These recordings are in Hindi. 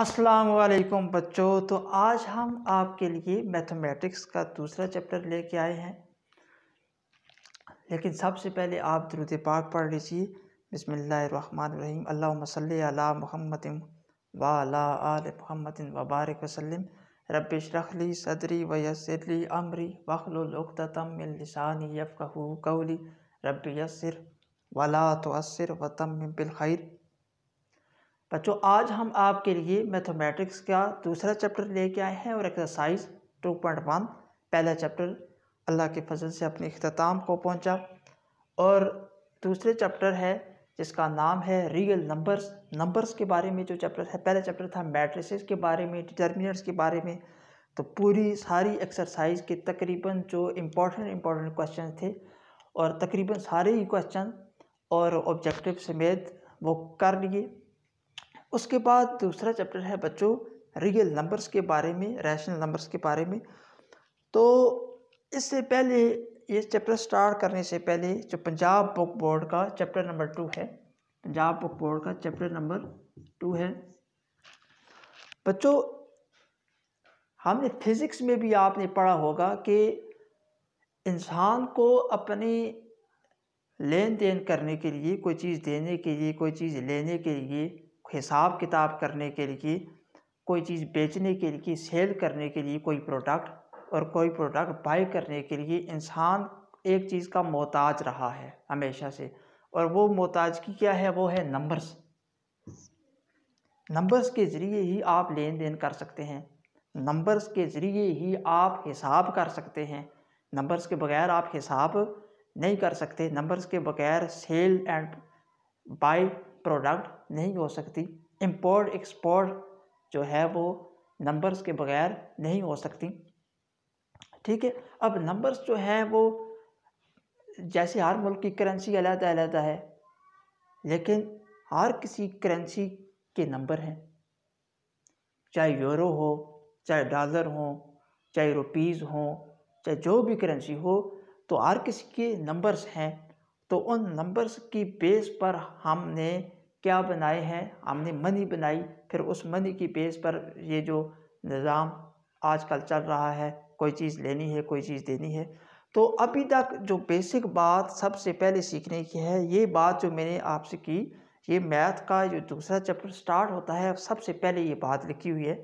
वालेकुम बच्चों तो आज हम आपके लिए मैथमेटिक्स का दूसरा चैप्टर लेके आए हैं लेकिन सबसे पहले आप द्रुत पाक पढ़ लीजिए बसमीम अल्लाम महमद वाल आल महमद वबारक वसलम रबिश रखली सदरी वयसरली अमरी वखलतमिलसानी यफ़ू कौली रब यसर वला तो असर वतम बिलखैर बच्चों आज हम आपके लिए मैथमेटिक्स का दूसरा चैप्टर लेके आए हैं और एक्सरसाइज टू पॉइंट वन पहला चैप्टर अल्लाह के फजल से अपने अख्ताम को पहुंचा और दूसरे चैप्टर है जिसका नाम है रियल नंबर्स नंबर्स के बारे में जो चैप्टर है पहला चैप्टर था मैट्रिसेस के बारे में डिटर्मिनेट्स के बारे में तो पूरी सारी एक्सरसाइज के तकरीबन जो इम्पोर्टेंट इम्पोर्टेंट क्वेश्चन थे और तकरीबन सारे ही क्वेश्चन और ऑब्जेक्टिव समेत वो कर लिए उसके बाद दूसरा चैप्टर है बच्चों रियल नंबर्स के बारे में रैशनल नंबर्स के बारे में तो इससे पहले ये चैप्टर स्टार्ट करने से पहले जो पंजाब बुक बोर्ड का चैप्टर नंबर टू है पंजाब बुक बोर्ड का चैप्टर नंबर टू है बच्चों हमने फिज़िक्स में भी आपने पढ़ा होगा कि इंसान को अपने लेन देन करने के लिए कोई चीज़ देने के लिए कोई चीज़ लेने के लिए हिसाब किताब करने के लिए कोई चीज़ बेचने के लिए सेल करने के लिए कोई प्रोडक्ट और कोई प्रोडक्ट बाई करने के लिए इंसान एक चीज़ का मोहताज रहा है हमेशा से और वो की क्या है वो है नंबर्स नंबर्स के ज़रिए ही आप लेन देन कर सकते हैं नंबर्स के ज़रिए ही आप हिसाब कर सकते हैं नंबर्स के बगैर आप हिसाब नहीं कर सकते नंबर्स के बगैर सेल एंड बाई प्रोडक्ट नहीं हो सकती इम्पोर्ट एक्सपोर्ट जो है वो नंबर्स के बगैर नहीं हो सकती ठीक है अब नंबर्स जो हैं वो जैसे हर मुल्क की करेंसी अलग अलग है लेकिन हर किसी करेंसी के नंबर हैं चाहे यूरो हो चाहे डॉलर हो चाहे रुपीज़ हो चाहे जो भी करेंसी हो तो हर किसी के नंबर्स हैं तो उन नंबर्स की बेस पर हमने क्या बनाए हैं हमने मनी बनाई फिर उस मनी की बेस पर ये जो निज़ाम आजकल चल रहा है कोई चीज़ लेनी है कोई चीज़ देनी है तो अभी तक जो बेसिक बात सबसे पहले सीखने की है ये बात जो मैंने आपसे की ये मैथ का जो दूसरा चैप्टर स्टार्ट होता है सबसे पहले ये बात लिखी हुई है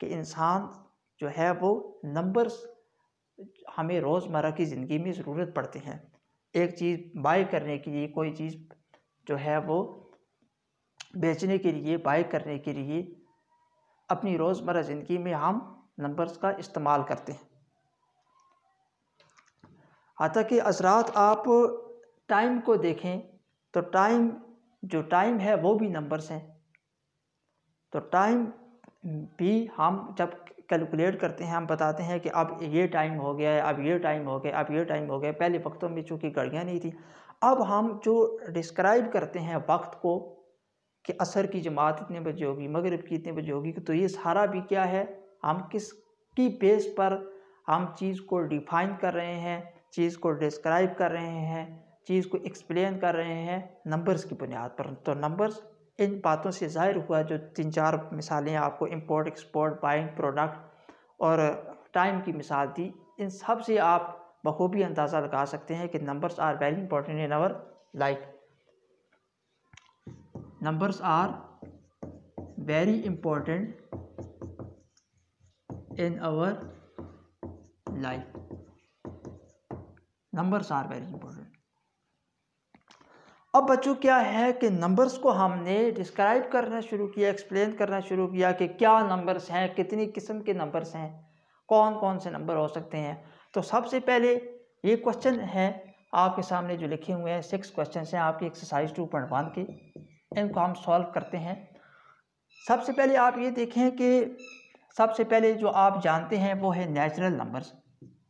कि इंसान जो है वो नंबर्स हमें रोज़मर्रा की ज़िंदगी में ज़रूरत पड़ते हैं एक चीज़ बाय करने के लिए कोई चीज़ जो है वो बेचने के लिए बाय करने के लिए अपनी रोज़मर्रा ज़िंदगी में हम नंबर्स का इस्तेमाल करते हैं हाथा कि असरात आप टाइम को देखें तो टाइम जो टाइम है वो भी नंबर्स हैं तो टाइम भी हम जब कैलकुलेट करते हैं हम बताते हैं कि अब ये टाइम हो गया है अब ये टाइम हो गया अब ये टाइम हो गया पहले वक्तों में चूँकि गड़ियाँ नहीं थी अब हम जो डिस्क्राइब करते हैं वक्त को कि असर की जमात इतने बजे होगी मगरब की इतने बजे होगी तो ये सारा भी क्या है हम किस की बेस पर हम चीज़ को डिफाइन कर रहे हैं चीज़ को डिस्क्राइब कर रहे हैं चीज़ को एक्सप्लेन कर रहे हैं नंबर्स की बुनियाद पर तो नंबर्स इन बातों से जाहिर हुआ जो तीन चार मिसालें आपको इम्पोर्ट एक्सपोर्ट बाइंग प्रोडक्ट और टाइम की मिसाल थी इन सब से आप बखूबी अंदाज़ा लगा सकते हैं कि numbers are very important in our life numbers are very important in our life numbers are very important अब बच्चों क्या है कि नंबर्स को हमने डिस्क्राइब करना शुरू किया एक्सप्लेन करना शुरू किया कि क्या नंबर्स हैं कितनी किस्म के नंबर्स हैं कौन कौन से नंबर हो सकते हैं तो सबसे पहले ये क्वेश्चन है आपके सामने जो लिखे हुए हैं सिक्स क्वेश्चन हैं आपकी एक्सरसाइज टू पॉइंट वन के इनको हम सॉल्व करते हैं सबसे पहले आप ये देखें कि सबसे पहले जो आप जानते हैं वो है नेचुरल नंबर्स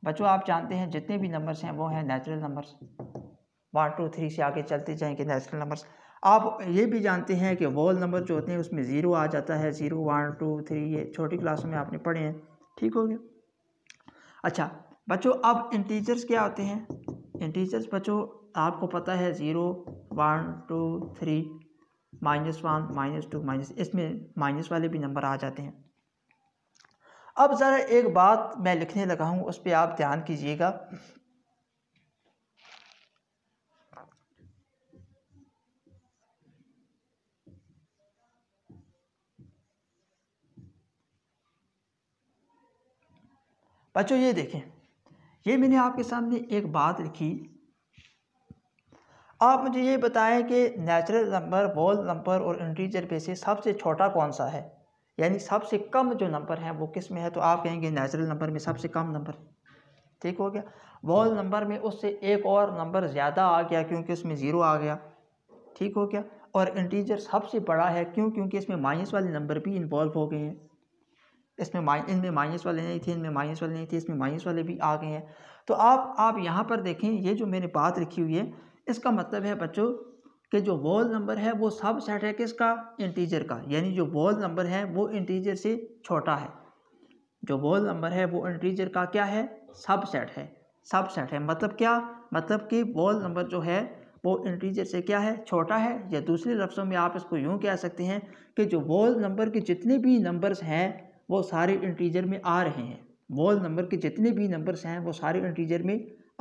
बच्चों आप जानते हैं जितने भी नंबर्स हैं वो हैं natural numbers one two three से आगे चलते जाएंगे नेचुरल नंबर्स आप ये भी जानते हैं कि वॉल नंबर जो होते हैं उसमें ज़ीरो आ जाता है ज़ीरो वन टू थ्री ये छोटी क्लासों में आपने पढ़े हैं ठीक हो गया अच्छा बच्चों अब इंटीजर्स क्या होते हैं इंटीजर्स बच्चों आपको पता है zero one two three minus one minus two minus इसमें माइनस वाले भी नंबर आ जाते हैं अब ज़रा एक बात मैं लिखने लगा हूँ उस पर आप ध्यान कीजिएगा बच्चों ये देखें ये मैंने आपके सामने एक बात लिखी आप मुझे ये बताएं कि नेचुरल नंबर वॉल नंबर और इंटीजर से सबसे छोटा कौन सा है यानी सबसे कम जो नंबर है वो किस में है तो आप कहेंगे नेचुरल नंबर में सबसे कम नंबर ठीक हो गया वॉल नंबर में उससे एक और नंबर ज़्यादा आ गया क्योंकि उसमें ज़ीरो आ गया ठीक हो गया और इंटीजर सबसे बड़ा है क्यों क्योंकि इसमें माइनस वाले नंबर भी इन्वॉल्व हो गए हैं इसमें माइन इनमें माइनस वाले नहीं थे इनमें माइनस वाले नहीं थे इसमें माइनस वाले भी आ गए हैं तो आप आप यहाँ पर देखें ये जो मैंने बात लिखी हुई है इसका मतलब है बच्चों कि जो वॉल नंबर है वो सब सेट है किसका इंटीजर का यानी जो वॉल नंबर है वो इंटीजर से छोटा है जो वॉल नंबर है वो इंटीजर का क्या है सब सेट है सब सेट है मतलब क्या मतलब कि वॉल नंबर जो है वो इंटीजर से क्या है छोटा है या दूसरे लफ्ज़ों में आप इसको यूँ कह सकते हैं कि जो वॉल नंबर के जितने भी नंबर्स हैं वो सारे इंटीजर में आ रहे हैं वॉल नंबर के जितने भी नंबर्स हैं वो सारे इंटीजर में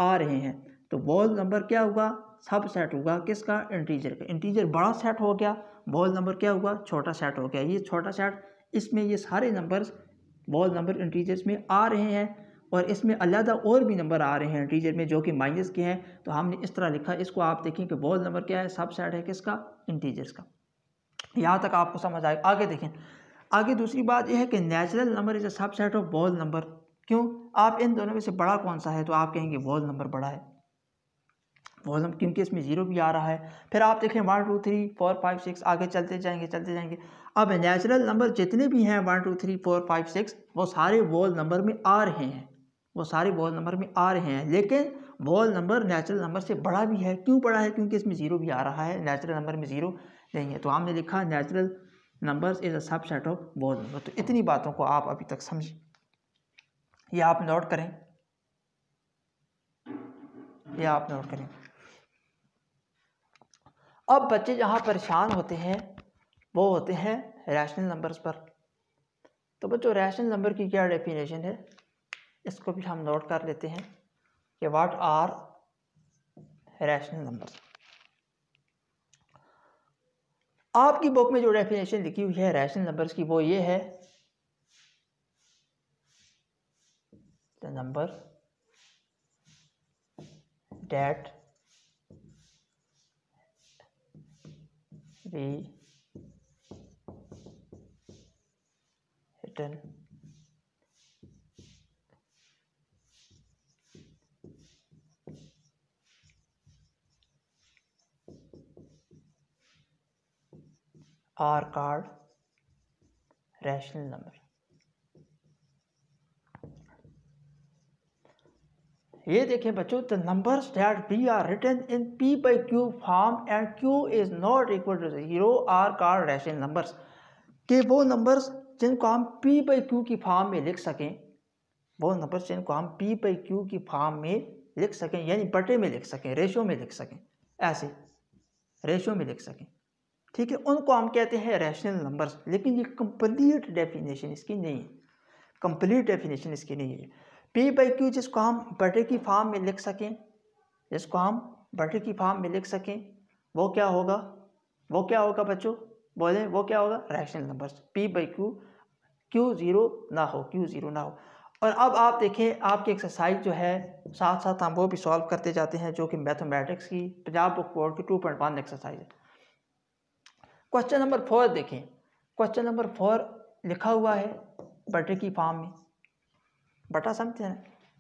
आ रहे हैं तो बॉल नंबर क्या हुआ सब सेट हुआ किसका इंटीजर का इंटीजर बड़ा सेट हो गया बॉल नंबर क्या हुआ छोटा सेट हो गया ये छोटा सेट इसमें ये सारे नंबर्स बॉल नंबर इंटीजर्स में आ रहे हैं और इसमें अलहदा और भी नंबर आ रहे हैं इंटीजर में जो कि माइनस के हैं तो हमने इस तरह लिखा इसको आप देखें कि बॉल नंबर क्या है सब सेट है किसका इंटीजर्स का यहाँ तक आपको समझ आए आगे देखें आगे दूसरी बात यह है कि नेचुरल नंबर इज़ अ सब सेट ऑफ बॉल नंबर क्यों आप इन दोनों में से बड़ा कौन सा है तो आप कहेंगे बॉल नंबर बड़ा है वॉजम क्योंकि इसमें ज़ीरो भी आ रहा है फिर आप देखें one two three four five six आगे चलते जाएंगे चलते जाएंगे अब नेचुरल नंबर जितने भी हैं one two three four five six वो सारे वॉल नंबर में आ रहे हैं वो सारे वॉल नंबर में आ रहे हैं लेकिन वॉल नंबर नेचुरल नंबर से बड़ा भी है क्यों बड़ा है क्योंकि इसमें ज़ीरो भी आ रहा है नेचुरल नंबर में ज़ीरो नहीं है तो हमने लिखा natural number is a subset of whole number तो इतनी बातों को आप अभी तक समझें ये आप नोट करें ये आप नोट करें अब बच्चे जहाँ परेशान होते हैं वो होते हैं रैशनल नंबर्स पर तो बच्चों रैशनल नंबर की क्या डेफिनेशन है इसको भी हम नोट कर लेते हैं कि वाट आर रैशनल नंबर्स आपकी बुक में जो डेफिनेशन लिखी हुई है रैशनल नंबर्स की वो ये है the number that three written are called rational number ये देखें बच्चों the numbers that be are written in p by q form and q is not equal to zero are called rational numbers कि वो नंबर्स जिनको हम पी बाई क्यू की फॉर्म में लिख सकें वो नंबर्स जिनको हम पी बाई क्यू की फॉर्म में लिख सकें यानी बटे में लिख सकें रेशो में लिख सकें ऐसे रेशो में लिख सकें ठीक है उनको हम कहते हैं रैशनल नंबर्स लेकिन ये कंप्लीट डेफिनेशन इसकी नहीं है कंप्लीट डेफिनेशन इसकी नहीं है पी बाई क्यू जिसको हम बटे की फार्म में लिख सकें जिसको हम बटे की फार्म में लिख सकें वो क्या होगा वो क्या होगा बच्चों बोले वो क्या होगा rational numbers p by q q zero ना हो क्यू ज़ीरो ना हो और अब आप देखें आपकी एक्सरसाइज जो है साथ साथ हम वो भी सॉल्व करते जाते हैं जो कि मैथमेटिक्स की पंजाब बुक बोर्ड की टू पॉइंट वन एक्सरसाइज है क्वेश्चन नंबर फोर देखें क्वेश्चन नंबर फोर लिखा हुआ है बटे की फार्म में बटा समथिंग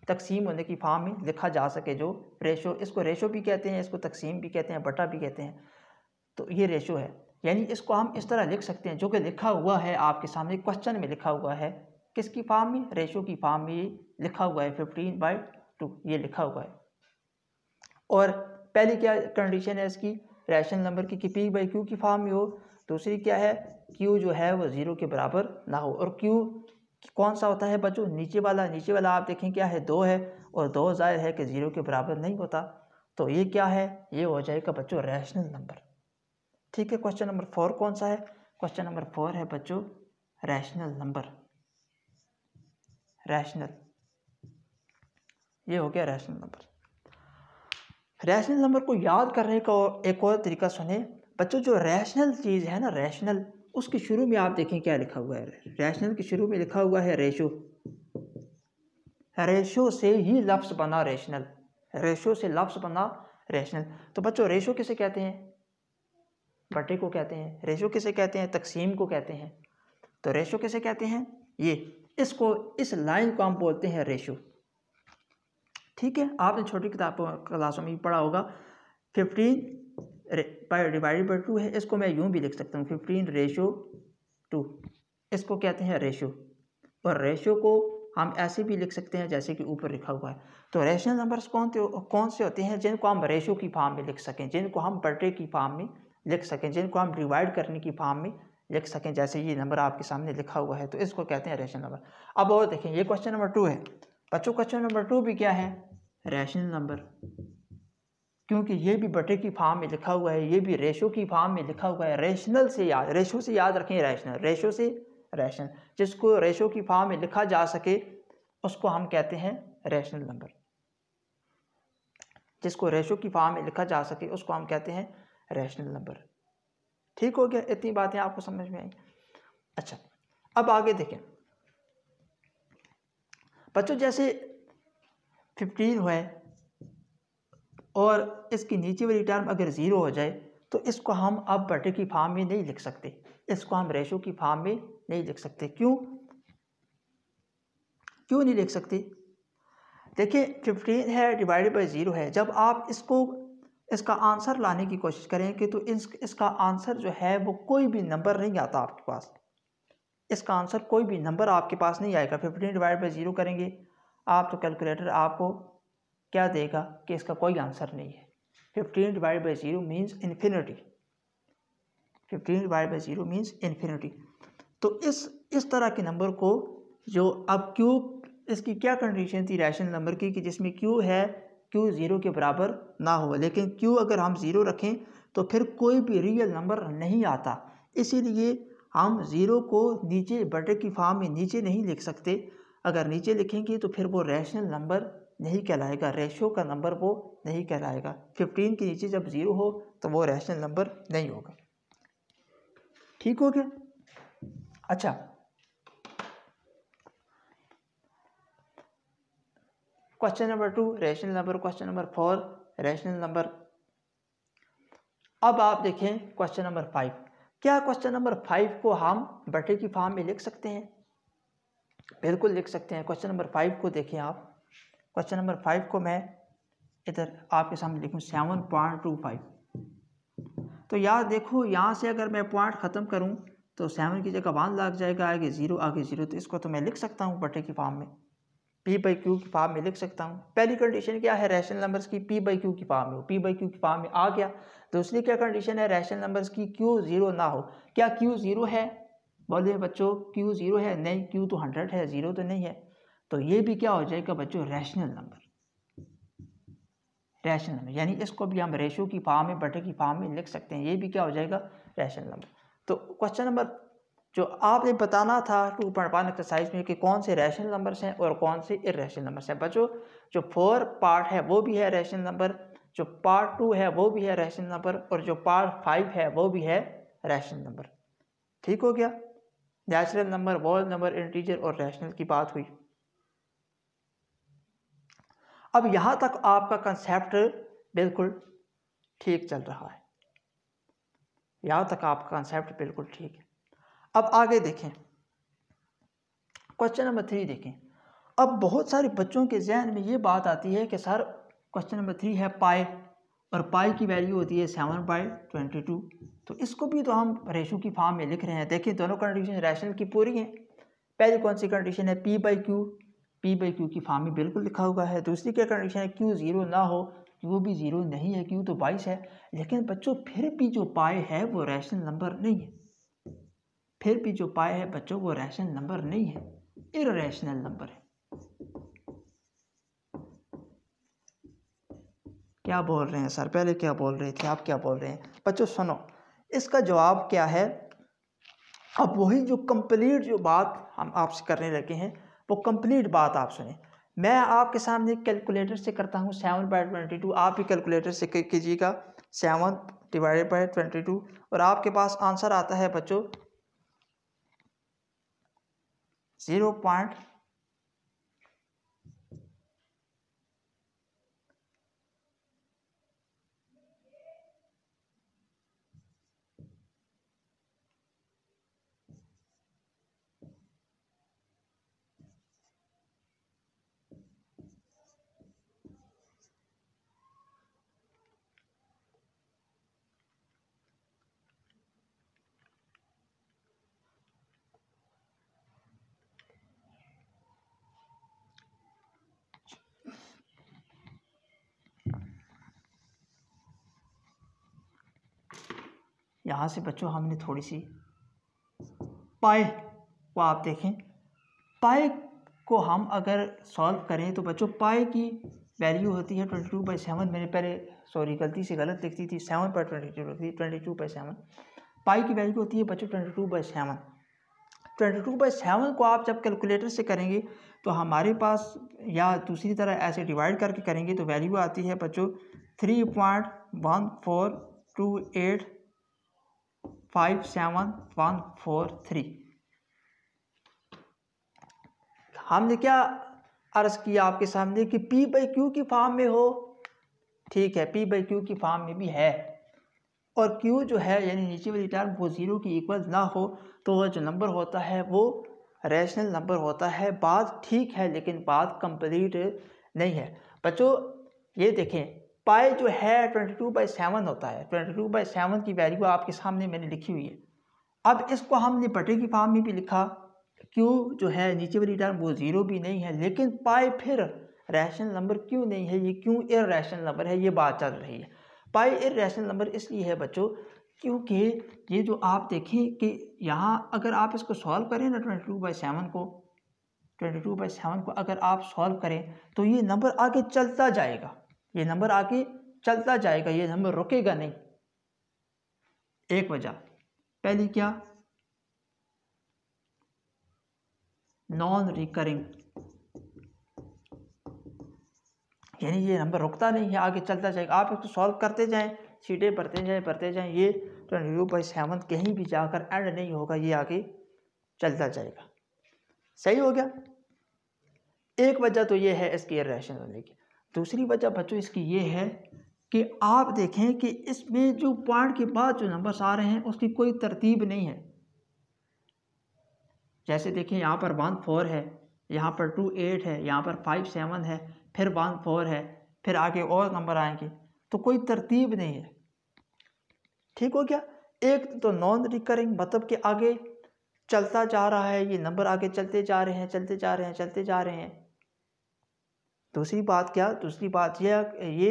तकसीम होने की फार्म में लिखा जा सके जो रेशो इसको रेशो भी कहते हैं इसको तकसीम भी कहते हैं बटा भी कहते हैं तो ये रेशो है यानी इसको हम इस तरह लिख सकते हैं जो कि लिखा हुआ है आपके सामने क्वेश्चन में लिखा हुआ है किसकी फार्म में रेशो की फार्म में लिखा हुआ है फिफ्टीन बाई टू ये लिखा हुआ है और पहली क्या कंडीशन है इसकी रेशन नंबर की कि पी बाई क्यू की फार्म में हो दूसरी क्या है क्यू जो है वो ज़ीरो के बराबर ना हो और क्यू कौन सा होता है बच्चों नीचे वाला नीचे वाला आप देखें क्या है दो है और दो ज़ाहिर है कि ज़ीरो के बराबर नहीं होता तो ये क्या है ये हो जाएगा बच्चों रैशनल नंबर ठीक है क्वेश्चन नंबर फोर कौन सा है क्वेश्चन नंबर फोर है बच्चों रैशनल नंबर रैशनल ये हो गया रैशनल नंबर रैशनल नंबर को याद करने का एक और तरीका सुने बच्चों जो रैशनल चीज़ है ना रैशनल उसके शुरू में आप देखें क्या लिखा हुआ है रैशनल के शुरू में लिखा हुआ है रेशो रेशो से ही लफ्स बना रेशनल रेशो से लफ्स बना रेशनल तो बच्चों रेशो किसे कहते हैं बटे को कहते हैं रेशो किसे कहते हैं तकसीम को कहते हैं तो रेशो किसे कहते हैं ये इसको इस लाइन को हम बोलते हैं रेशो ठीक है आपने छोटी किताबों क्लासों में भी पढ़ा होगा फिफ्टीन डिवाइडेड बाई टू है इसको मैं यूं भी लिख सकता हूँ फिफ्टीन रेशो टू इसको कहते हैं रेशो और रेशो को हम ऐसे भी लिख सकते हैं जैसे कि ऊपर लिखा हुआ है तो रेशनल नंबर्स कौन से कौन से होते हैं जिनको हम रेशो की फार्म में लिख सकें जिनको हम बटे की फार्म में लिख सकें जिनको हम डिवाइड करने की फार्म में लिख सकें जैसे ये नंबर आपके सामने लिखा हुआ है तो इसको कहते हैं रेशनल नंबर अब और देखें ये क्वेश्चन नंबर टू है बच्चों क्वेश्चन नंबर टू भी क्या है रेशनल नंबर क्योंकि ये भी बटे की फार्म में लिखा हुआ है ये भी रेशो की फार्म में लिखा हुआ है रेशनल से याद रेशो से याद रखें रैशनल रेशो से रैशनल जिसको रेशो की फार्म में लिखा जा सके उसको हम कहते हैं रैशनल नंबर जिसको रेशो की फार्म में लिखा जा सके उसको हम कहते हैं रैशनल नंबर ठीक हो गया इतनी बातें आपको समझ में आई अच्छा अब आगे देखें बच्चों जैसे फिफ्टीन हुए और इसकी नीचे वाली टर्म अगर ज़ीरो हो जाए तो इसको हम अब बटे की फार्म में नहीं लिख सकते इसको हम रेशो की फार्म में नहीं लिख सकते क्यों क्यों नहीं लिख सकते देखिए फिफ्टीन है डिवाइडेड बाई ज़ीरो है जब आप इसको इसका आंसर लाने की कोशिश करें कि तो इस, इसका आंसर जो है वो कोई भी नंबर नहीं आता आपके पास इसका आंसर कोई भी नंबर आपके पास नहीं आएगा फिफ्टीन डिवाइड बाई ज़ीरो करेंगे आप तो कैलकुलेटर आपको क्या देगा कि इसका कोई आंसर नहीं है fifteen divide by zero means infinity fifteen divide by zero means infinity तो इस इस तरह के नंबर को जो अब क्यू इसकी क्या कंडीशन थी रैशनल नंबर की कि जिसमें क्यू है क्यू ज़ीरो के बराबर ना हो लेकिन क्यू अगर हम ज़ीरो रखें तो फिर कोई भी रियल नंबर नहीं आता इसीलिए हम ज़ीरो को नीचे बटर की फार्म में नीचे नहीं लिख सकते अगर नीचे लिखेंगे तो फिर वो रैशनल नंबर नहीं कहलाएगा रेशो का नंबर वो नहीं कहलाएगा फिफ्टीन के नीचे जब ज़ीरो हो तो वो रैशनल नंबर नहीं होगा ठीक हो गया अच्छा question number two rational number question number four rational number अब आप देखें क्वेश्चन नंबर फाइव क्या क्वेश्चन नंबर फाइव को हम बटे की फॉर्म में लिख सकते हैं बिल्कुल लिख सकते हैं क्वेश्चन नंबर फाइव को देखें आप क्वेश्चन नंबर फाइव को मैं इधर आपके सामने लिखूँ सेवन पॉइंट टू फाइव तो यार देखो यहाँ से अगर मैं पॉइंट ख़त्म करूँ तो सेवन की जगह वन लग जाएगा आगे ज़ीरो आगे ज़ीरो तो इसको तो मैं लिख सकता हूँ बटे की फार्म में पी बाई क्यू की फार्म में लिख सकता हूँ पहली कंडीशन क्या है रैशनल नंबर्स की पी बाई क्यू की फार्म में हो पी बाई क्यू की फार्म में आ गया दूसरी तो क्या कंडीशन है रैशनल नंबर्स की क्यू ज़ीरो ना हो क्या क्यू ज़ीरो है बोलिए बच्चों क्यू ज़ीरो है नहीं क्यू तो हंड्रेड है ज़ीरो तो नहीं है तो ये भी क्या हो जाएगा बच्चों रैशनल नंबर रैशनल नंबर यानी इसको भी हम रेशो की फार्म में बटे की फार्म में लिख सकते हैं ये भी क्या हो जाएगा रैशनल नंबर तो क्वेश्चन नंबर जो आपने बताना था टू पॉइंट वन एक्सरसाइज में कि कौन से रैशनल नंबर्स हैं और कौन से इरेशनल नंबर्स हैं बच्चों जो फोर पार्ट है वो भी है रैशनल नंबर जो पार्ट टू है वो भी है रैशनल नंबर और जो पार्ट फाइव है वो भी है रैशनल नंबर ठीक हो गया natural number whole number integer और रैशनल की बात हुई अब यहाँ तक आपका कंसेप्ट बिल्कुल ठीक चल रहा है यहाँ तक आपका कंसेप्ट बिल्कुल ठीक है अब आगे देखें क्वेश्चन नंबर थ्री देखें अब बहुत सारे बच्चों के जहन में ये बात आती है कि सर क्वेश्चन नंबर थ्री है पाए और पाई की वैल्यू होती है सेवन बाई ट्वेंटी टू तो इसको भी तो हम रेशो की फॉर्म में लिख रहे हैं देखिए दोनों कंडीशन रैशनल की पूरी हैं पहली कौन सी कंडीशन है p by q p by Q की फार्म में बिल्कुल लिखा हुआ है दूसरी क्या कंडीशन है क्यू ज़ीरो ना हो क्यू भी ज़ीरो नहीं है क्यू तो बाईस है लेकिन बच्चों फिर भी जो पाए है वो रैशनल नंबर नहीं है फिर भी जो पाए है बच्चों वो रैशनल नंबर नहीं है इरेशनल नंबर है क्या बोल रहे हैं सर पहले क्या बोल रहे थे आप क्या बोल रहे हैं बच्चों सुनो इसका जवाब क्या है अब वही जो कंप्लीट जो बात हम आपसे करने लगे हैं वो कंप्लीट बात आप सुने मैं आपके सामने कैलकुलेटर से करता हूँ सेवन बाई ट्वेंटी टू आप भी कैलकुलेटर से कीजिएगा seven divided by twenty two और आपके पास आंसर आता है बच्चों ज़ीरो पॉइंट यहाँ से बच्चों हमने थोड़ी सी पाए को आप देखें पाए को हम अगर सॉल्व करें तो बच्चों पाए की वैल्यू होती है ट्वेंटी टू बाई सेवन मैंने पहले सॉरी गलती से गलत लिखती थी सेवन पर ट्वेंटी टू लिखती twenty two by seven pi की वैल्यू होती है बच्चों twenty two by seven twenty two by seven को आप जब कैलकुलेटर से करेंगे तो हमारे पास या दूसरी तरह ऐसे डिवाइड करके करेंगे तो वैल्यू आती है बच्चों three point one four two eight five seven one four three हमने क्या अर्ज़ किया आपके सामने कि पी बाई क्यू की फॉर्म में हो ठीक है पी बाई क्यू की फॉर्म में भी है और क्यू जो है यानी नीचे वाली टर्म वो ज़ीरो की इक्वल ना हो तो वह जो नंबर होता है वो रैशनल नंबर होता है बात ठीक है लेकिन बात कंप्लीट नहीं है बच्चों ये देखें पाई जो है ट्वेंटी टू बाई सेवन होता है ट्वेंटी टू बाई सेवन की वैल्यू आपके सामने मैंने लिखी हुई है अब इसको हमने पटे की फार्म में भी लिखा क्यों जो है नीचे वाली टर्म वो ज़ीरो भी नहीं है लेकिन पाई फिर रैशनल नंबर क्यों नहीं है ये क्यों इर रैशनल नंबर है ये बात चल रही है पाई रैशनल नंबर इसलिए है बच्चों क्योंकि ये जो आप देखें कि यहाँ अगर आप इसको सॉल्व करें ना ट्वेंटी टू बाई सेवन को ट्वेंटी टू बाई सेवन को अगर आप सॉल्व करें तो ये नंबर आगे चलता जाएगा ये नंबर आगे चलता जाएगा ये नंबर रुकेगा नहीं एक वजह पहली क्या नॉन रिकरिंग यानी ये नंबर रुकता नहीं है आगे चलता जाएगा आप इसको सॉल्व करते जाएं सीटें भरते जाएं भरते जाएं ये ट्वेंटी टू बाई सेवन कहीं भी जाकर एंड नहीं होगा ये आगे चलता जाएगा सही हो गया एक वजह तो ये है इसके रेशन होने की दूसरी वजह बच्चों इसकी ये है कि आप देखें कि इसमें जो पॉइंट के बाद जो नंबर्स आ रहे हैं उसकी कोई तरतीब नहीं है जैसे देखें यहाँ पर वन फोर है यहाँ पर टू एट है यहाँ पर फाइव सेवन है फिर वन फोर है फिर आगे और नंबर आएंगे तो कोई तरतीब नहीं है ठीक हो गया एक तो नॉन रिकरिंग मतलब कि आगे चलता जा रहा है ये नंबर आगे चलते जा रहे हैं चलते जा रहे हैं चलते जा रहे हैं दूसरी बात क्या दूसरी बात यह ये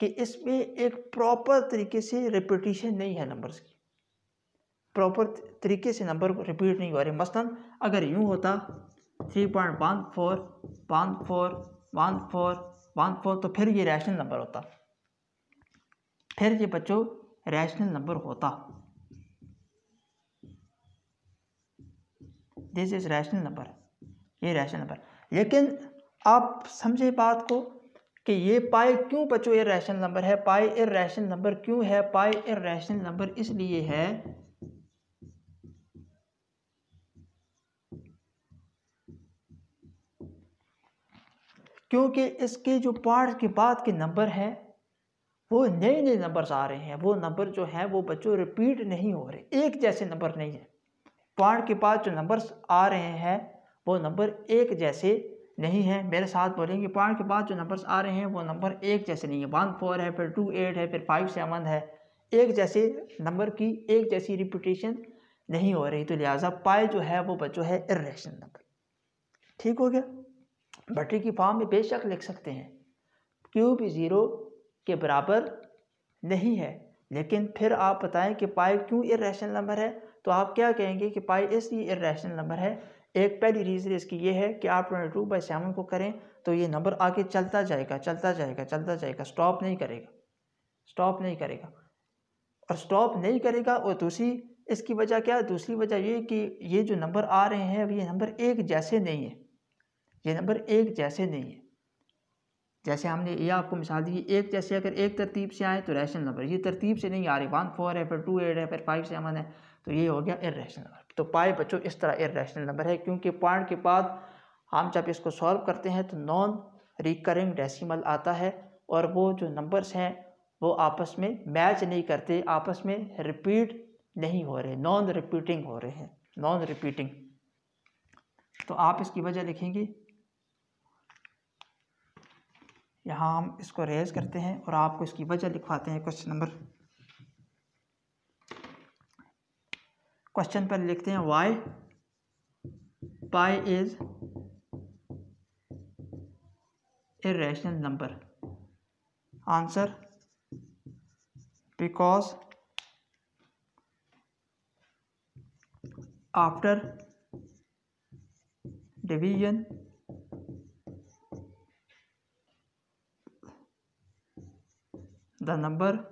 कि इसमें एक प्रॉपर तरीके से रिपीटिशन नहीं है नंबर्स की प्रॉपर तरीके से नंबर को रिपीट नहीं हो रहे मसलन अगर यूँ होता three point one four one four one four one four तो फिर ये रैशनल नंबर होता फिर ये बच्चों रैशनल नंबर होता दिस इज रैशनल नंबर ये रैशनल नंबर लेकिन आप समझे बात को कि ये पाए क्यों बचो ये रैशनल नंबर है पाए ए रैशनल नंबर क्यों है पाए ए रैशनल नंबर इसलिए है क्योंकि इसके जो पार्ट के बाद के नंबर हैं वो नए नए नंबर्स आ रहे हैं वो नंबर जो है वो बच्चों रिपीट नहीं हो रहे एक जैसे नंबर नहीं है पार्ट के बाद जो नंबर्स आ रहे हैं वो नंबर एक जैसे नहीं है मेरे साथ बोलेंगे पॉइंट के बाद जो नंबर्स आ रहे हैं वो नंबर एक जैसे नहीं है वन फोर है फिर टू एट है फिर फाइव सेवन है एक जैसे नंबर की एक जैसी रिपीटेशन नहीं हो रही तो लिहाजा पाए जो है वो बच्चों है इरेशनल नंबर ठीक हो गया बटरी की फॉर्म में बेशक लिख सकते हैं क्यू ज़ीरो के बराबर नहीं है लेकिन फिर आप बताएं कि पाए क्यों इरेशनल नंबर है तो आप क्या कहेंगे कि पाई इसलिए इरेशनल नंबर है एक पहली रीज़न इसकी ये है कि आप ट्वेंटी टू बाई सेवन को करें तो ये नंबर आगे चलता जाएगा चलता जाएगा चलता जाएगा स्टॉप नहीं करेगा स्टॉप नहीं करेगा और स्टॉप नहीं करेगा और दूसरी इसकी वजह क्या है दूसरी वजह ये कि ये जो नंबर आ रहे हैं ये नंबर एक जैसे नहीं है ये नंबर एक जैसे नहीं है जैसे हमने ये आपको मिसाल दी एक जैसे अगर एक तरतीब से आए तो रैशनल नंबर ये तरतीब से नहीं आ रही वन फोर है फिर टू एट है फिर फाइव सेवन है तो ये हो गया इरेशनल नंबर तो पाए बच्चों इस तरह इरेशनल नंबर है क्योंकि पॉइंट के बाद हम जब इसको सॉल्व करते हैं तो नॉन रिकरिंग डेसिमल आता है और वो जो नंबर्स हैं वो आपस में मैच नहीं करते आपस में रिपीट नहीं हो रहे नॉन रिपीटिंग हो रहे हैं नॉन रिपीटिंग तो आप इसकी वजह लिखेंगे यहाँ हम इसको रेज करते हैं और आपको इसकी वजह लिखवाते हैं क्वेश्चन नंबर क्वेश्चन पर लिखते हैं why pi is a rational number answer because after division the number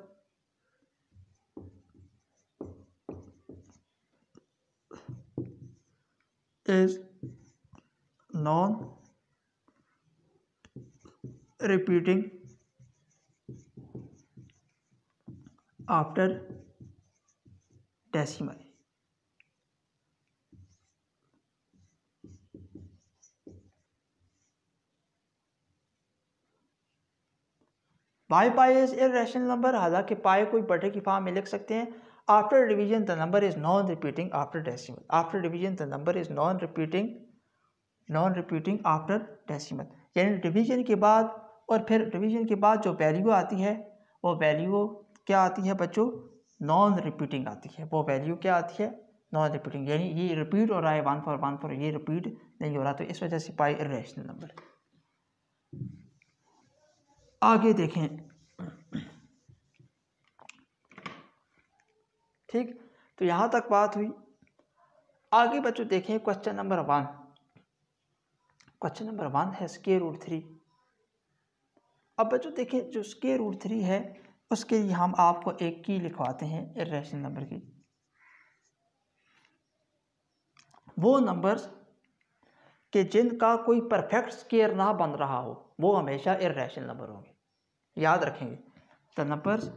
is non repeating after decimal pi pi is irrational number हालांकि पाई कोई बटे की फार्म में लिख सकते हैं After division, the number is non-repeating after decimal. After division, the number is non-repeating non-repeating after decimal. यानी division के बाद और फिर division के बाद जो value आती है वो value क्या आती है बच्चों non repeating आती है वो value क्या आती है नॉन रिपीटिंग यानी ये रिपीट हो रहा है वन फॉर वन फॉर ये रिपीट नहीं हो रहा तो इस वजह से पाई इरेशनल नंबर आगे देखें ठीक तो यहाँ तक बात हुई आगे बच्चों देखें question number one question number one है स्केयर रूट थ्री अब बच्चों देखें जो स्केयर रूट थ्री है उसके लिए हम आपको एक की लिखवाते हैं इरेशनल नंबर की वो नंबर्स के जिनका कोई परफेक्ट स्केयर ना बन रहा हो वो हमेशा इरेशनल नंबर होंगे याद रखेंगे द नंबर्स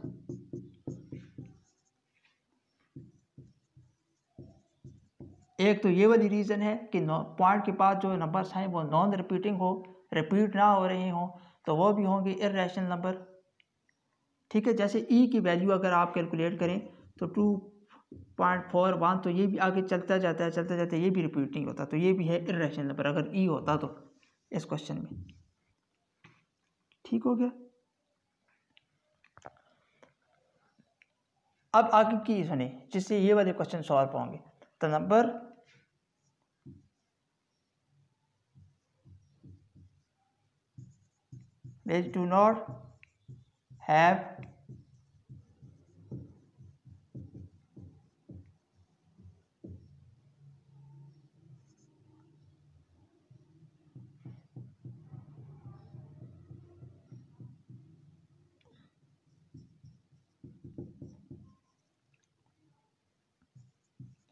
एक तो ये वाली रीज़न है कि पॉइंट के पास जो नंबर्स हैं वो नॉन रिपीटिंग हो रिपीट ना हो रहे हों तो वो भी होंगे रैशनल नंबर ठीक है जैसे ई e की वैल्यू अगर आप कैलकुलेट करें तो टू पॉइंट फोर वन तो ये भी आगे चलता जाता है चलता जाता है ये भी रिपीट नहीं होता तो ये भी है इेशनल नंबर अगर ई e होता तो इस क्वेश्चन में ठीक हो गया अब आगे की सुने जिससे ये वाले क्वेश्चन सॉल्व होंगे तो number they do not have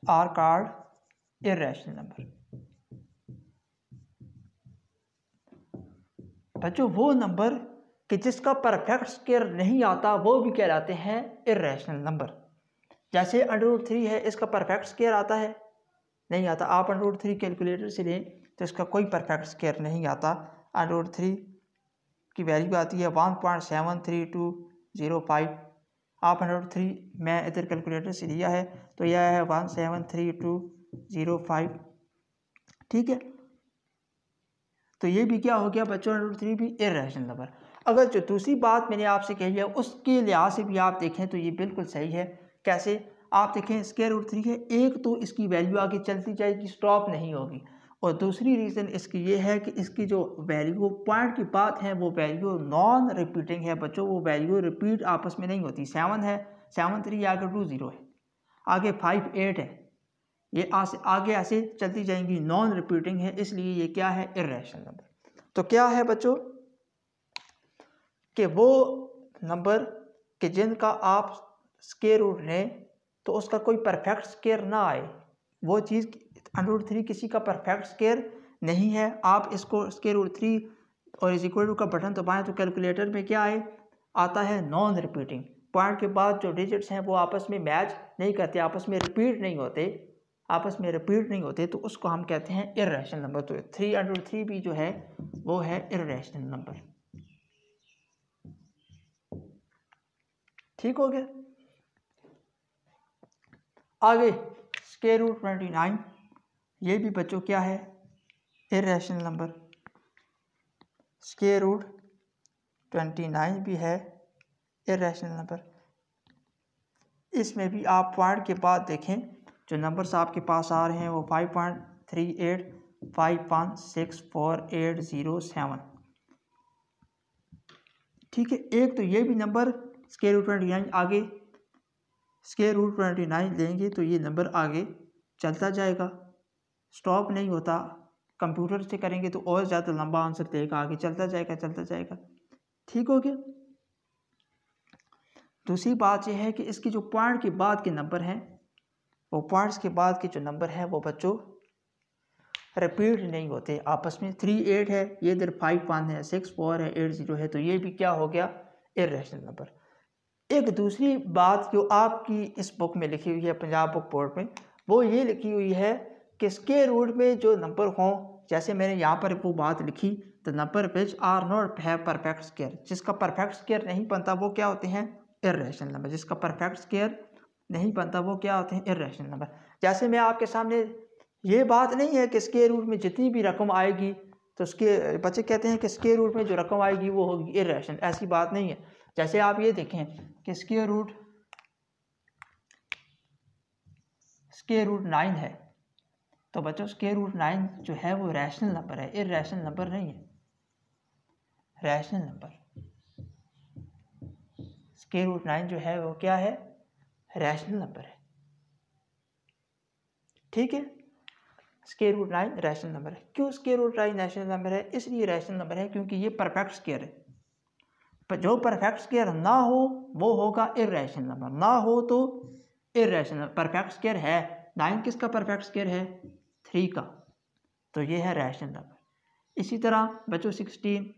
R card irrational number. बच्चों वो नंबर कि जिसका परफेक्ट स्केयर नहीं आता वो भी कहलाते हैं इरेशनल नंबर जैसे अंडर रूट थ्री है इसका परफेक्ट स्केयर आता है नहीं आता आप अंडर रूट थ्री कैलकुलेटर से लें तो इसका कोई परफेक्ट स्केयर नहीं आता अंडर रूट थ्री की वैल्यू आती है one point seven three two zero five आप अंडर रूट थ्री मैं इधर कैलकुलेटर से लिया है तो यह है one seven three two zero five ठीक है तो ये भी क्या हो गया बच्चों रूट थ्री भी इरेशनल नंबर अगर जो दूसरी बात मैंने आपसे कही है उसके लिहाज से भी आप देखें तो ये बिल्कुल सही है कैसे आप देखें स्केयर रूट थ्री है एक तो इसकी वैल्यू आगे चलती जाएगी स्टॉप नहीं होगी और दूसरी रीज़न इसकी ये है कि इसकी जो वैल्यू पॉइंट की बात है वो वैल्यू नॉन रिपीटिंग है बच्चों वो वैल्यू रिपीट आपस में नहीं होती सेवन है सेवन थ्री आगे टू ज़ीरो है आगे फाइव एट है ये आगे ऐसे चलती जाएंगी नॉन रिपीटिंग है इसलिए ये क्या है इेशनल नंबर तो क्या है बच्चों कि वो नंबर कि जिनका आप स्केयर रूट लें तो उसका कोई परफेक्ट स्केयर ना आए वो चीज़ अंडर थ्री किसी का परफेक्ट स्केयर नहीं है आप इसको स्केयर रूट थ्री और इज इक्वल टू का बटन तो तो, तो कैलकुलेटर में क्या आए आता है नॉन रिपीटिंग पॉइंट के बाद जो डिजिट्स हैं वो आपस में मैच नहीं करते आपस में रिपीट नहीं होते आपस में रिपीट नहीं होते तो उसको हम कहते हैं इेशनल नंबर तो थ्री अंडर थ्री भी जो है वो है इरेशनल नंबर ठीक हो गया आगे स्के रूट ट्वेंटी नाइन ये भी बच्चों क्या है irrational number square root twenty nine भी है इेशनल नंबर इसमें भी आप पॉइंट के बाद देखें जो नंबर्स आपके पास आ रहे हैं वो five point three eight five point six four eight zero seven ठीक है एक तो ये भी number square root twenty nine आगे स्केयर रूट ट्वेंटी नाइन लेंगे तो ये नंबर आगे चलता जाएगा स्टॉप नहीं होता कंप्यूटर से करेंगे तो और ज़्यादा लंबा आंसर देगा आगे चलता जाएगा चलता जाएगा ठीक हो गया दूसरी बात यह है कि इसकी जो पॉइंट के बाद के नंबर हैं वो पॉइंट्स के बाद के जो नंबर है वो बच्चों रिपीट नहीं होते आपस में थ्री एट है ये इधर फाइव वन है सिक्स फोर है एट जीरो है तो ये भी क्या हो गया इरेशनल नंबर एक दूसरी बात जो आपकी इस बुक में लिखी हुई है पंजाब बुक बोर्ड में वो ये लिखी हुई है कि इसके रूट में जो नंबर हों जैसे मैंने यहाँ पर वो बात लिखी the number which are not है परफेक्ट स्केयर जिसका परफेक्ट स्केयर नहीं बनता वो क्या होते हैं इेशनल नंबर जिसका परफेक्ट स्केयर नहीं बनता वो क्या होते हैं इेशनल नंबर जैसे मैं आपके सामने ये बात नहीं है कि स्केयर रूट में जितनी भी रकम आएगी तो उसके बच्चे कहते हैं कि स्केयर रूट में जो रकम आएगी वो होगी इरेशनल ऐसी बात नहीं है जैसे आप ये देखें कि square root square root nine है तो बच्चों स्केयर रूट नाइन जो है वो रैशनल नंबर है इेशनल नंबर नहीं है rational number square root nine जो है वो क्या है रैशनल नंबर है ठीक है square root nine rational number है क्यों square root nine rational number है इसलिए रैशनल नंबर है क्योंकि ये परफेक्ट स्केयर है पर जो परफेक्ट स्केयर ना हो वो होगा इरेशनल नंबर ना हो तो इरेशनल परफेक्ट स्केयर है नाइन किसका परफेक्ट स्केयर है थ्री का तो ये है रैशनल नंबर इसी तरह बच्चों सिक्सटीन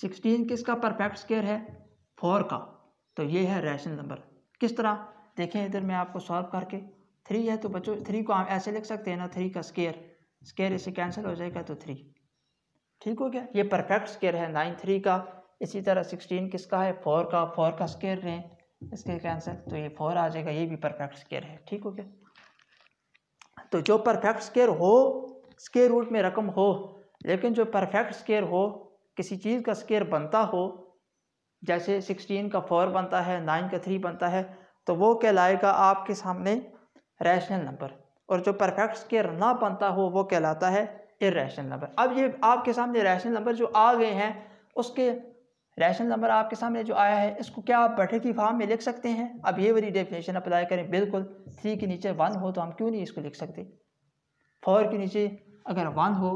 सिक्सटीन किसका परफेक्ट स्केयर है फोर का तो ये है रैशनल नंबर किस तरह देखें इधर मैं आपको सॉल्व करके थ्री है तो बच्चों थ्री को आप ऐसे लिख सकते हैं ना थ्री का स्केयर स्केयर इसे कैंसिल हो जाएगा तो थ्री ठीक हो गया ये परफेक्ट स्केयर है नाइन थ्री का इसी तरह सिक्सटीन किसका है फोर का फोर का स्केयर रहे इसके कैंसिल तो ये फोर आ जाएगा ये भी परफेक्ट स्केयर है ठीक हो गया तो जो परफेक्ट स्केयर हो स्केयर रूट में रकम हो लेकिन जो परफेक्ट स्केयर हो किसी चीज़ का स्केयर बनता हो जैसे सिक्सटीन का फोर बनता है नाइन का थ्री बनता है तो वो कहलाएगा आपके सामने रैशनल नंबर और जो परफेक्ट स्केयर ना बनता हो वो कहलाता है इेशनल नंबर अब ये आपके सामने रैशनल नंबर जो आ गए हैं उसके रैशनल नंबर आपके सामने जो आया है इसको क्या आप बैठे की फार्म में लिख सकते हैं अब ये वाली डेफिनेशन अप्लाई करें बिल्कुल थ्री के नीचे वन हो तो हम क्यों नहीं इसको लिख सकते फोर के नीचे अगर वन हो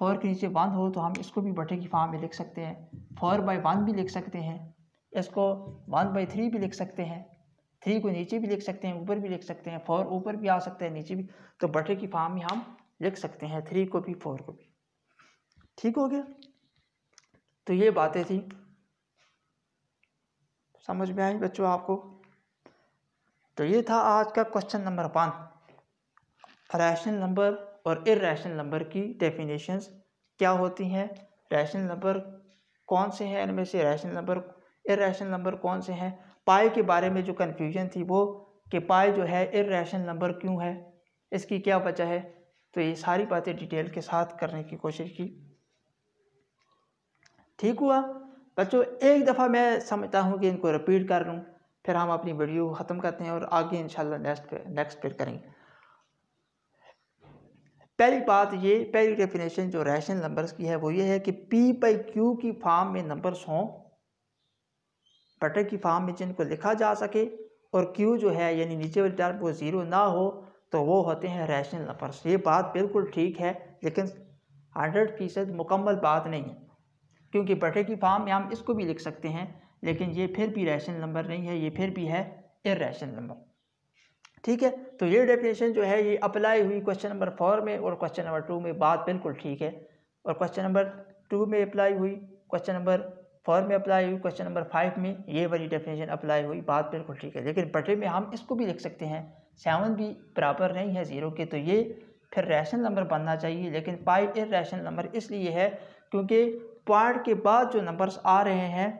फोर के नीचे वन हो तो हम इसको भी बटे की फार्म में लिख सकते हैं फोर बाई वन भी लिख सकते हैं इसको वन बाई थ्री भी लिख सकते हैं थ्री को नीचे भी लिख सकते हैं ऊपर भी लिख सकते हैं फोर ऊपर भी आ सकते हैं नीचे भी तो बटे की फार्म में हम लिख सकते हैं थ्री को भी फोर को भी ठीक हो गया तो ये बातें थी समझ में आई बच्चों आपको तो ये था आज का question number one fraction number और इेशनल नंबर की डेफिनेशंस क्या होती हैं रैशनल नंबर कौन से हैं इनमें से रैशनल नंबर इरेशनल नंबर कौन से हैं पाए के बारे में जो कन्फ्यूजन थी वो कि पाए जो है इरेशनल नंबर क्यों है इसकी क्या वजह है तो ये सारी बातें डिटेल के साथ करने की कोशिश की ठीक हुआ बच्चों एक दफ़ा मैं समझता हूँ कि इनको रिपीट कर लूँ फिर हम अपनी वीडियो ख़त्म करते हैं और आगे इन नेक्स्ट पे नेक्स्ट फिर करेंगे पहली बात ये पहली डेफिनेशन जो रैशनल नंबर्स की है वो ये है कि पी बाई क्यू की फार्म में नंबर्स हों बटर की फार्म में जिनको लिखा जा सके और क्यू जो है यानी नीचे वाली टर्म वो ज़ीरो ना हो तो वो होते हैं रैशनल नंबर्स ये बात बिल्कुल ठीक है लेकिन हंड्रेड फीसद मुकम्मल बात नहीं है क्योंकि बटर की फार्म में हम इसको भी लिख सकते हैं लेकिन ये फिर भी रैशनल नंबर नहीं है ये फिर भी है इ नंबर ठीक है तो ये डेफिनेशन जो है ये अप्लाई हुई क्वेश्चन नंबर फोर में और क्वेश्चन नंबर टू में बात बिल्कुल ठीक है और क्वेश्चन नंबर टू में अप्लाई हुई क्वेश्चन नंबर फोर में अप्लाई हुई क्वेश्चन नंबर फाइव में ये वाली डेफिनेशन अप्लाई हुई बात बिल्कुल ठीक है लेकिन बटे में हम इसको भी लिख सकते हैं सेवन भी बराबर नहीं है ज़ीरो के तो ये फिर रैशनल नंबर बनना चाहिए लेकिन पाई ए रैशनल नंबर इसलिए है क्योंकि पॉइंट के बाद जो नंबर्स आ रहे हैं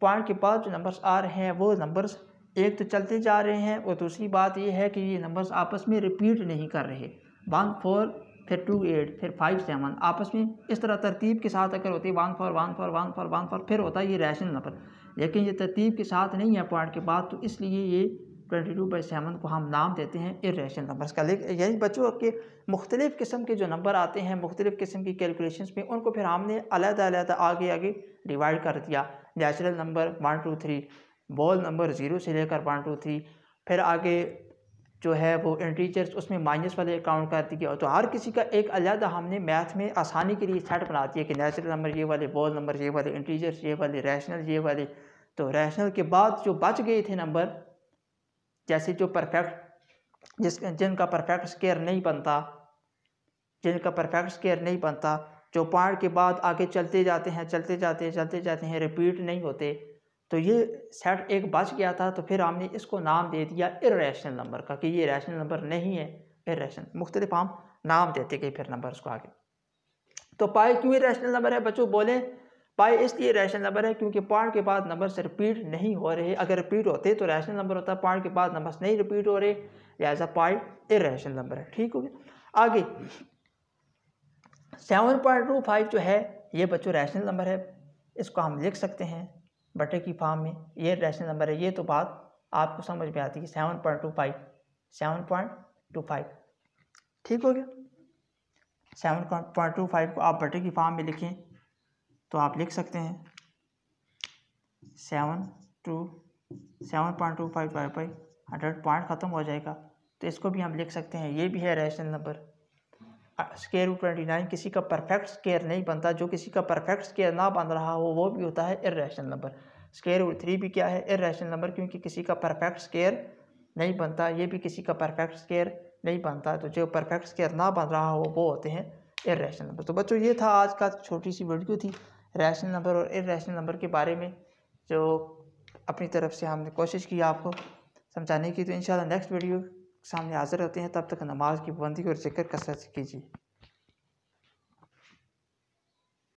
पॉइंट के बाद जो नंबर्स आ रहे हैं वो नंबर्स एक तो चलते जा रहे हैं और दूसरी बात यह है कि ये नंबर्स आपस में रिपीट नहीं कर रहे वन फोर फिर टू एट फिर फाइव सेवन आपस में इस तरह तरतीब के साथ अगर होती one four one four one four one four फिर होता है ये रैशनल नंबर लेकिन ये तरतीब के साथ नहीं है पॉइंट के बाद तो इसलिए ये ट्वेंटी टू बाई सेवन को हम नाम देते हैं इरेशनल नंबर्स का लेकिन यही बच्चों के मुख्तलिफ़ किस्म के जो नंबर आते हैं मुख्तलिफ़ किस्म की कैलकुलेशन में उनको फिर हमने अलग अलग आगे आगे डिवाइड कर दिया natural number one two three बॉल नंबर ज़ीरो से लेकर वन टू थ्री फिर आगे जो है वो इंटीजर्स उसमें माइनस वाले काउंट कर दिए और तो हर किसी का एक अलग हमने मैथ में आसानी के लिए सेट बना दिया कि नेचुरल नंबर ये वाले बॉल नंबर ये वाले इंटीजर्स ये वाले रैशनल ये वाले तो रैशनल के बाद जो बच गए थे नंबर जैसे जो परफेक्ट जिस जिनका परफेक्ट स्केयर नहीं बनता जिनका परफेक्ट स्केयर नहीं बनता जो पॉइंट के बाद आगे चलते जाते हैं चलते जाते हैं चलते जाते हैं रिपीट नहीं होते तो ये सेट एक बच गया था तो फिर हमने इसको नाम दे दिया इरेशनल नंबर का कि ये रैशनल नंबर नहीं है इरेशनल मुख्तलिफ हम नाम देते गए फिर नंबर उसको आगे तो पाए क्यों रैशनल नंबर है बच्चों बोले पाए इसलिए रैशनल नंबर है क्योंकि पार्ट के बाद नंबर से रिपीट नहीं हो रहे अगर रिपीट होते तो रैशनल नंबर होता पार्ट के बाद नंबर नहीं रिपीट हो रहे लिहाजा पाए इरेशनल नंबर है ठीक हो गया आगे सेवन पॉइंट टू फाइव जो है ये बच्चों रैशनल नंबर है इसको हम लिख सकते हैं बटे की फार्म में ये रेशनल नंबर है ये तो बात आपको समझ में आती है seven point two five seven point two five ठीक हो गया सेवन पॉइंट टू फाइव को आप बटे की फार्म में लिखें तो आप लिख सकते हैं seven two seven point two five by by hundred point ख़त्म हो जाएगा तो इसको भी हम लिख सकते हैं ये भी है rational number square root twenty nine किसी का परफेक्ट स्केयर नहीं बनता जो किसी का परफेक्ट स्केयर ना बन रहा हो वो भी होता है irrational number square root three भी क्या है इरेशनल नंबर क्योंकि किसी का परफेक्ट स्केयर नहीं बनता ये भी किसी का परफेक्ट स्केयर नहीं बनता तो जो परफेक्ट स्केयर ना बन रहा हो वो होते हैं इरेशनल नंबर तो बच्चों ये था आज का छोटी सी वीडियो थी रैशनल नंबर और इरेशनल नंबर के बारे में जो अपनी तरफ से हमने कोशिश की आपको समझाने की तो इन नेक्स्ट वीडियो सामने हाज़िर होते हैं तब तक नमाज की पाबंदी और ज़िक्र कसरत कीजिए